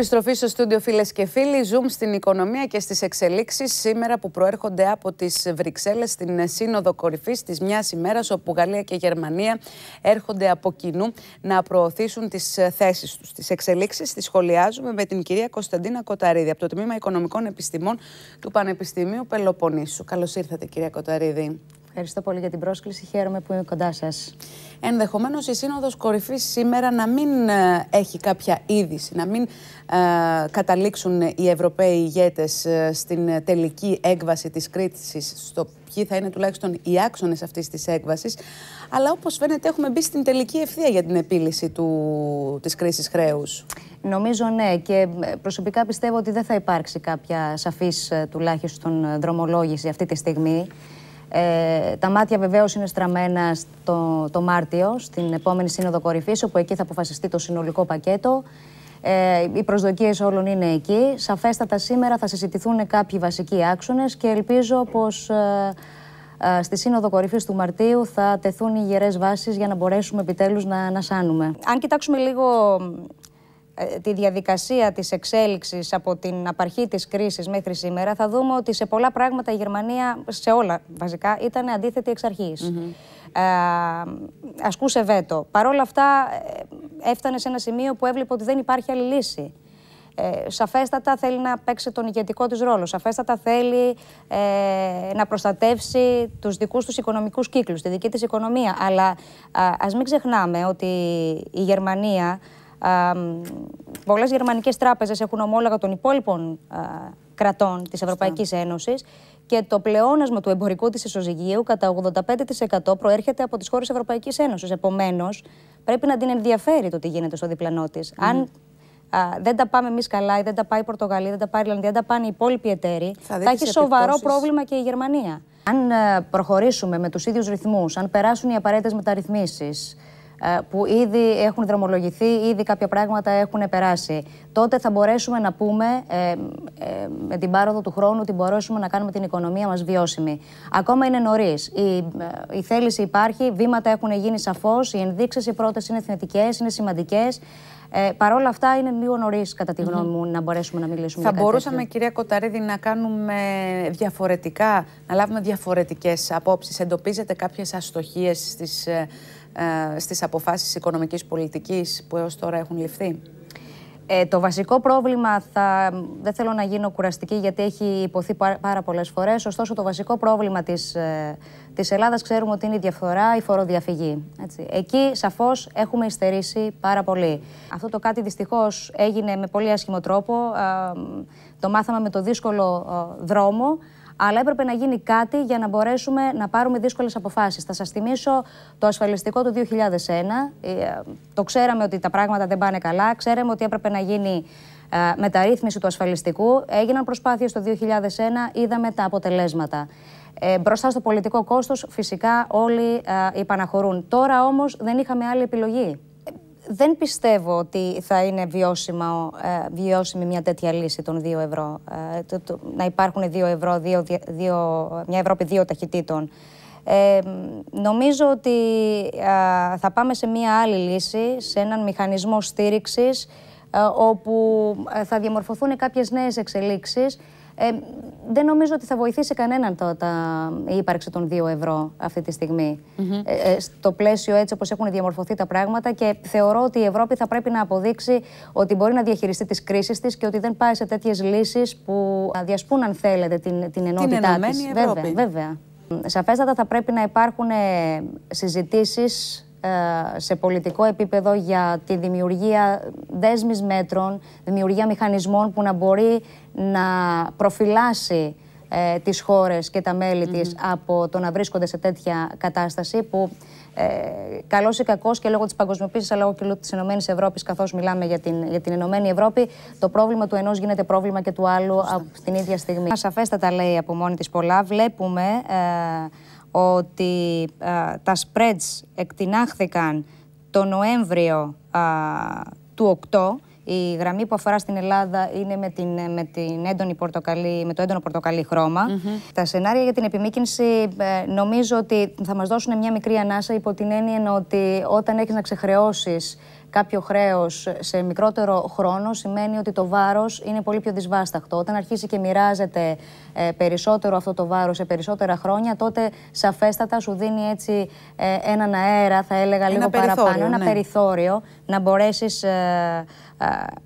Επιστροφή στο στούντιο, φίλες και φίλοι. Zoom στην οικονομία και στις εξελίξεις σήμερα που προέρχονται από τις Βρυξέλλες στην Σύνοδο Κορυφής της μιας ημέρας, όπου Γαλλία και Γερμανία έρχονται από κοινού να προωθήσουν τις θέσεις τους. Τις εξελίξεις τις σχολιάζουμε με την κυρία Κωνσταντίνα Κοταρίδη από το Τμήμα Οικονομικών Επιστημών του Πανεπιστημίου Πελοποννήσου. Καλώς ήρθατε, κυρία Κοταρίδη. Ευχαριστώ πολύ για την πρόσκληση. Χαίρομαι που είμαι κοντά σας. Ενδεχομένως η Σύνοδος Κορυφής σήμερα να μην ε, έχει κάποια είδηση, να μην ε, καταλήξουν οι Ευρωπαίοι ηγέτες ε, στην τελική έκβαση της κρίσης, στο ποιοι θα είναι τουλάχιστον οι άξονες αυτής της έκβασης. Αλλά όπως φαίνεται, έχουμε μπει στην τελική ευθεία για την επίλυση της κρίσης χρέους. Νομίζω ναι και προσωπικά πιστεύω ότι δεν θα υπάρξει κάποια σαφής τουλάχιστον δρομολόγηση αυτή τη στιγμή. Ε, τα μάτια βεβαίως είναι στραμμένα στο, το Μάρτιο, στην επόμενη Σύνοδο Κορυφής, όπου εκεί θα αποφασιστεί το συνολικό πακέτο. Ε, οι προσδοκίες όλων είναι εκεί. Σαφέστατα σήμερα θα συζητηθούν κάποιοι βασικοί άξονες και ελπίζω πως ε, ε, στη Σύνοδο Κορυφής του Μαρτίου θα τεθούν οι γερέ βάσεις για να μπορέσουμε επιτέλους να σάνουμε Αν κοιτάξουμε λίγο ε, τη διαδικασία της εξέλιξης από την απαρχή της κρίσης μέχρι σήμερα θα δούμε ότι σε πολλά πράγματα η Γερμανία, σε όλα βασικά, ήταν αντίθετη εξ αρχής. Ε, ασκούσε βέτο. Παρ' όλα αυτά ε, έφτανε σε ένα σημείο που έβλεπε ότι δεν υπάρχει άλλη λύση. Ε, σαφέστατα θέλει να παίξει τον ηγετικό της ρόλο. Σαφέστατα θέλει να προστατεύσει τους δικούς τους οικονομικούς κύκλους, τη δική της οικονομία. Αλλά α, ας μην ξεχνάμε ότι η Γερμανία Πολλές γερμανικές τράπεζες έχουν ομόλογα των υπόλοιπων α, κρατών της Ευρωπαϊκής Ένωσης και το πλεόνασμα του εμπορικού της ισοζυγίου κατά 85% προέρχεται από τις χώρες Ευρωπαϊκής Ένωσης. Επομένως, πρέπει να την ενδιαφέρει το τι γίνεται στο διπλανό της. Αν δεν τα πάμε εμείς καλά, ή δεν τα πάει η Πορτογαλία, δεν τα πάει η Ιρλανδία, δεν τα πάνε οι υπόλοιποι εταίροι, θα, έχει σοβαρό πρόβλημα και η Γερμανία. Αν προχωρήσουμε με τους ίδιους ρυθμούς, αν περάσουν οι απαραίτητες μεταρρυθμίσεις, ε, που ήδη έχουν δρομολογηθεί, ήδη κάποια πράγματα έχουν περάσει. Τότε θα μπορέσουμε να πούμε ε, ε, με την πάροδο του χρόνου ότι μπορέσουμε να κάνουμε την οικονομία μας βιώσιμη. Ακόμα είναι νωρίς. Η, ε, η θέληση υπάρχει, βήματα έχουν γίνει σαφώς, οι ενδείξεις, οι πρώτες είναι θετικές, είναι σημαντικές. Ε, Παρ' όλα αυτά, είναι λίγο νωρίς, κατά τη γνώμη μου, να μπορέσουμε να μιλήσουμε. Θα για μπορούσαμε, κυρία Κοταρίδη, να κάνουμε διαφορετικά, να λάβουμε διαφορετικές απόψεις. Εντοπίζετε κάποιες αστοχίες στις ε, στις αποφάσεις οικονομικής πολιτικής που έως τώρα έχουν ληφθεί. Ε, το βασικό πρόβλημα, θα, δεν θέλω να γίνω κουραστική γιατί έχει υποθεί πάρα πολλές φορές, ωστόσο το βασικό πρόβλημα της, ε, της Ελλάδας ξέρουμε ότι είναι η διαφθορά, η φοροδιαφυγή. Έτσι. Εκεί σαφώς έχουμε ειστερήσει πάρα πολύ. Αυτό το κάτι δυστυχώς έγινε με πολύ άσχημο τρόπο, ε, το μάθαμε με το δύσκολο δρόμο, αλλά έπρεπε να γίνει κάτι για να μπορέσουμε να πάρουμε δύσκολες αποφάσεις. Θα σας θυμίσω το ασφαλιστικό του 2001. Ε, το ξέραμε ότι τα πράγματα δεν πάνε καλά, ξέραμε ότι έπρεπε να γίνει ε, μεταρρύθμιση του ασφαλιστικού. Έγιναν προσπάθειες το 2001, είδαμε τα αποτελέσματα. Ε, μπροστά στο πολιτικό κόστος φυσικά όλοι ε, υπαναχωρούν. Τώρα όμως δεν είχαμε άλλη επιλογή δεν πιστεύω ότι θα είναι βιώσιμα, ε, βιώσιμη μια τέτοια λύση των δύο ευρώ. Ε, να υπάρχουν δύο ευρώ, δύο, δύο, μια Ευρώπη δύο ταχυτήτων. Ε, νομίζω ότι ε, θα πάμε σε μια άλλη λύση, σε έναν μηχανισμό στήριξης, όπου θα διαμορφωθούν κάποιες νέες εξελίξεις, ε, δεν νομίζω ότι θα βοηθήσει κανέναν το, τα, η ύπαρξη των 2 ευρώ αυτή τη στιγμη ε, ε, στο πλαίσιο έτσι όπως έχουν διαμορφωθεί τα πράγματα και θεωρώ ότι η Ευρώπη θα πρέπει να αποδείξει ότι μπορεί να διαχειριστεί τις κρίσεις της και ότι δεν πάει σε τέτοιες λύσεις που αδιασπούν αν θέλετε την, την ενότητά την της. Ευρώπη. Βέβαια, βέβαια. Σαφέστατα θα πρέπει να υπάρχουν ε, συζητήσεις ε, σε πολιτικό επίπεδο για τη δημιουργία δέσμης μέτρων, δημιουργία μηχανισμών που να μπορεί να προφυλάσει ε, τις χώρες και τα μέλη της από το να βρίσκονται σε τέτοια κατάσταση που ε, ή κακός και λόγω της παγκοσμιοποίησης αλλά και λόγω της Ευρώπη, Ευρώπης καθώς μιλάμε για την, για την Ηνωμένη Ευρώπη το πρόβλημα του ενός γίνεται πρόβλημα και του άλλου από την ίδια στιγμή. Σαφέστατα λέει από μόνη της πολλά. Βλέπουμε ε, ότι τα spreads εκτινάχθηκαν το Νοέμβριο α, του 8. Η γραμμή που αφορά στην Ελλάδα είναι με, την, με, την έντονη πορτοκαλί, με το έντονο πορτοκαλί Τα σενάρια για την επιμήκυνση ε, νομίζω ότι θα μας δώσουν μια μικρή ανάσα υπό την έννοια ότι όταν έχεις να ξεχρεώσεις κάποιο χρέος σε μικρότερο χρόνο, σημαίνει ότι το βάρος είναι πολύ πιο δυσβάσταχτο. Όταν αρχίσει και μοιράζεται ε, περισσότερο αυτό το βάρος σε περισσότερα χρόνια, τότε σαφέστατα σου δίνει έτσι ε, έναν αέρα, θα έλεγα λίγο παραπάνω, ένα ναι. περιθώριο να μπορέσεις ε, ε,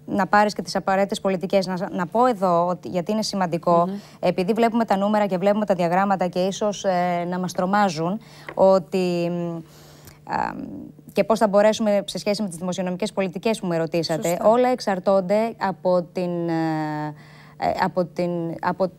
να πάρεις και τις απαραίτητες πολιτικές. Να, να πω εδώ, ότι, γιατί είναι σημαντικό, επειδή βλέπουμε τα νούμερα και βλέπουμε τα διαγράμματα και ίσως να μας τρομάζουν, ότι και πώς θα μπορέσουμε σε σχέση με τις δημοσιονομικές πολιτικές που με ρωτήσατε. Όλα εξαρτώνται από, την, ε, ε, από, την, από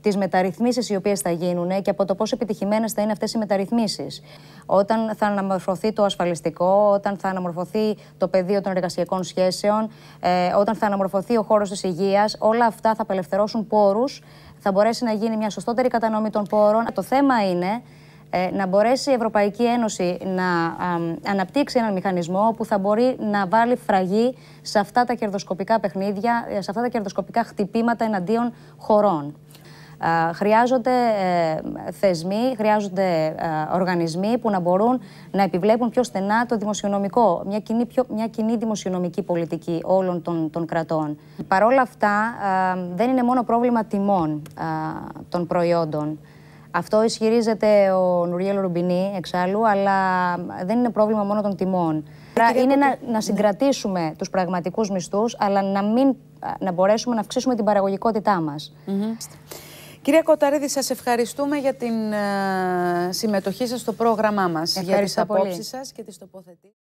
τις μεταρρυθμίσεις οι οποίες θα γίνουν και από το πόσο επιτυχημένες θα είναι αυτές οι μεταρρυθμίσεις. Όταν θα αναμορφωθεί το ασφαλιστικό, όταν θα αναμορφωθεί το πεδίο των εργασιακών σχέσεων, ε, όταν θα αναμορφωθεί ο χώρος της υγείας, όλα αυτά θα απελευθερώσουν πόρους, θα μπορέσει να γίνει μια σωστότερη κατανομή των πόρων. Το θέμα είναι ε, να μπορέσει η Ευρωπαϊκή Ένωση να αναπτύξει έναν μηχανισμό που θα μπορεί να βάλει φραγή σε αυτά τα κερδοσκοπικά παιχνίδια, ε, σε αυτά τα κερδοσκοπικά χτυπήματα εναντίον χωρών. Χρειάζονται ε, θεσμοί, χρειάζονται οργανισμοί που να μπορούν να επιβλέπουν πιο στενά το δημοσιονομικό, μια κοινή, πιο, μια δημοσιονομική πολιτική όλων των, των κρατών. Παρ' όλα αυτά, δεν είναι μόνο πρόβλημα τιμών των προϊόντων. Αυτό ισχυρίζεται ο Νουριέλο Ρουμπινί εξάλλου, αλλά δεν είναι πρόβλημα μόνο των τιμών. Ε, είναι να, συγκρατήσουμε τους τους πραγματικούς μισθούς, αλλά να, μην, να μπορέσουμε να αυξήσουμε την παραγωγικότητά μας. Mm Κυρία Κοταρίδη, σας ευχαριστούμε για την ε, συμμετοχή σας στο πρόγραμμά μας, Ευχαριστώ για τις απόψεις πολύ. σας και τις τοποθετήσεις.